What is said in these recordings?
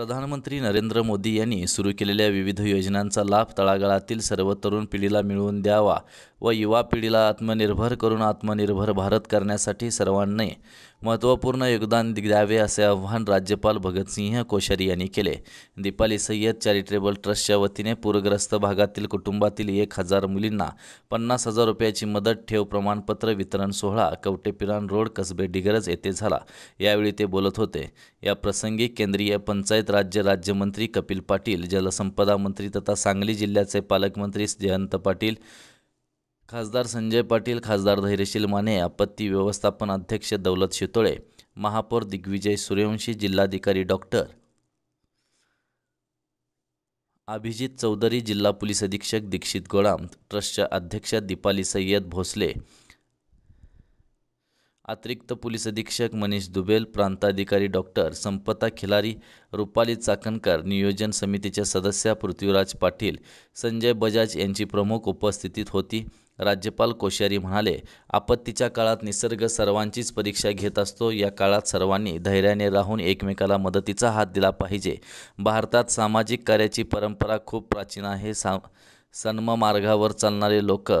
प्रधानमंत्री नरेंद्र मोदी यांनी सुरू केलेल्या विविध योजनांचा लाभ तळागाळातील सर्व तरुण पिढीला मिळवून द्यावा व युवा पिढीला आत्मनिर्भर करून आत्मनिर्भर भारत करण्यासाठी सर्वांनी महत्त्वपूर्ण योगदान द्यावे असे आव्हान राज्यपाल भगतसिंह कोश्यारी यांनी केले दीपाली सय्यद चॅरिटेबल ट्रस्टच्या वतीने पूरग्रस्त भागातील कुटुंबातील एक हजार मुलींना पन्नास हजार रुपयाची मदत ठेव प्रमाणपत्र वितरण सोहळा कवटेपिरान रोड कसबे डिगरज येथे झाला यावेळी ते बोलत होते या प्रसंगी केंद्रीय पंचायत राज्य राज्यमंत्री कपिल पाटील जलसंपदा मंत्री तथा सांगली जिल्ह्याचे पालकमंत्री जयंत पाटील खासदार संजय पाटील खासदार धैर्यशील माने आपत्ती व्यवस्थापन अध्यक्ष दौलत शितोळे महापौर दिग्विजय सूर्यवंशी जिल्हाधिकारी डॉक्टर अभिजित चौधरी जिल्हा पोलीस अधीक्षक दीक्षित गोळाम ट्रस्टच्या अध्यक्ष दीपाली सय्यद भोसले अतिरिक्त पोलीस अधीक्षक मनीष दुबेल प्रांताधिकारी डॉक्टर संपता खिलारी रुपाली चाकणकर नियोजन समितीच्या सदस्या पृथ्वीराज पाटील संजय बजाज यांची प्रमुख उपस्थितीत होती राज्यपाल कोश्यारी म्हणाले आपत्तीच्या काळात निसर्ग सर्वांचीच परीक्षा घेत असतो या काळात सर्वांनी धैर्याने राहून एकमेकाला मदतीचा हात दिला पाहिजे भारतात सामाजिक कार्याची परंपरा खूप प्राचीन आहे सा सन्म मार्गावर चालणारे लोक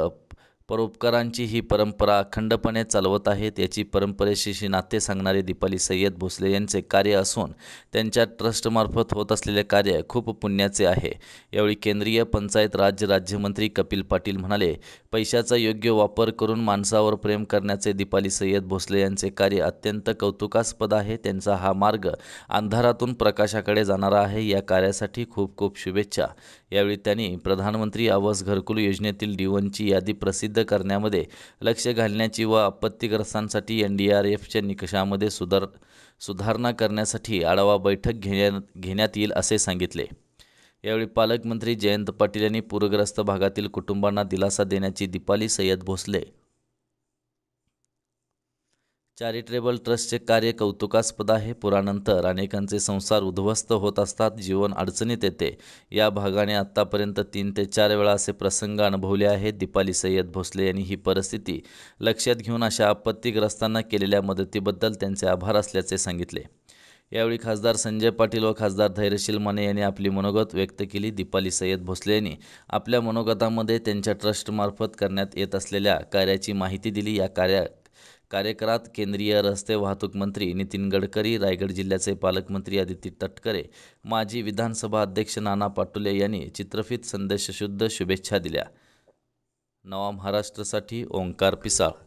परोपकारांची ही परंपरा अखंडपणे चालवत आहेत याची परंपरेशी नाते सांगणारे दीपाली सय्यद भोसले यांचे कार्य असून त्यांच्या ट्रस्टमार्फत होत असलेले कार्य खूप पुण्याचे आहे यावेळी केंद्रीय पंचायत राज्य राज्यमंत्री कपिल पाटील म्हणाले पैशाचा योग्य वापर करून माणसावर प्रेम करण्याचे दीपाली सय्यद भोसले यांचे कार्य अत्यंत कौतुकास्पद आहे त्यांचा हा मार्ग अंधारातून प्रकाशाकडे जाणारा आहे या कार्यासाठी खूप खूप शुभेच्छा यावेळी त्यांनी प्रधानमंत्री आवास घरकुल योजनेतील डीवनची यादी प्रसिद्ध करण्यामध्ये लक्ष घालण्याची व आपत्तीग्रस्तांसाठी एन डी आर एफच्या निकषामध्ये सुधार सुधारणा करण्यासाठी आढावा बैठक घेण्यात घेण्यात येईल असे सांगितले यावेळी पालकमंत्री जयंत पाटील यांनी पूरग्रस्त भागातील कुटुंबांना दिलासा देण्याची दीपाली सय्यद भोसले चॅरिटेबल ट्रस्टचे कार्य कौतुकास्पद आहे पुरानंतर अनेकांचे संसार उद्ध्वस्त होत असतात जीवन अडचणीत येते या भागाने आत्तापर्यंत तीन ते चार वेळा असे प्रसंग अनुभवले आहेत दीपाली सय्यद भोसले यांनी ही परिस्थिती लक्षात घेऊन अशा आपत्तीग्रस्तांना केलेल्या मदतीबद्दल त्यांचे आभार असल्याचे सांगितले यावेळी खासदार संजय पाटील व खासदार धैर्यशील माने यांनी आपली मनोगत व्यक्त केली दीपाली सय्यद भोसले यांनी आपल्या मनोगतामध्ये त्यांच्या ट्रस्टमार्फत करण्यात येत असलेल्या कार्याची माहिती दिली या कार्या कार्यक्रमात केंद्रीय रस्ते वाहतूक मंत्री नितीन गडकरी रायगड जिल्ह्याचे पालकमंत्री आदित्य तटकरे माजी विधानसभा अध्यक्ष नाना पाटोले यांनी चित्रफित संदेशशुद्ध शुभेच्छा दिल्या नवा महाराष्ट्रासाठी ओंकार पिसाळ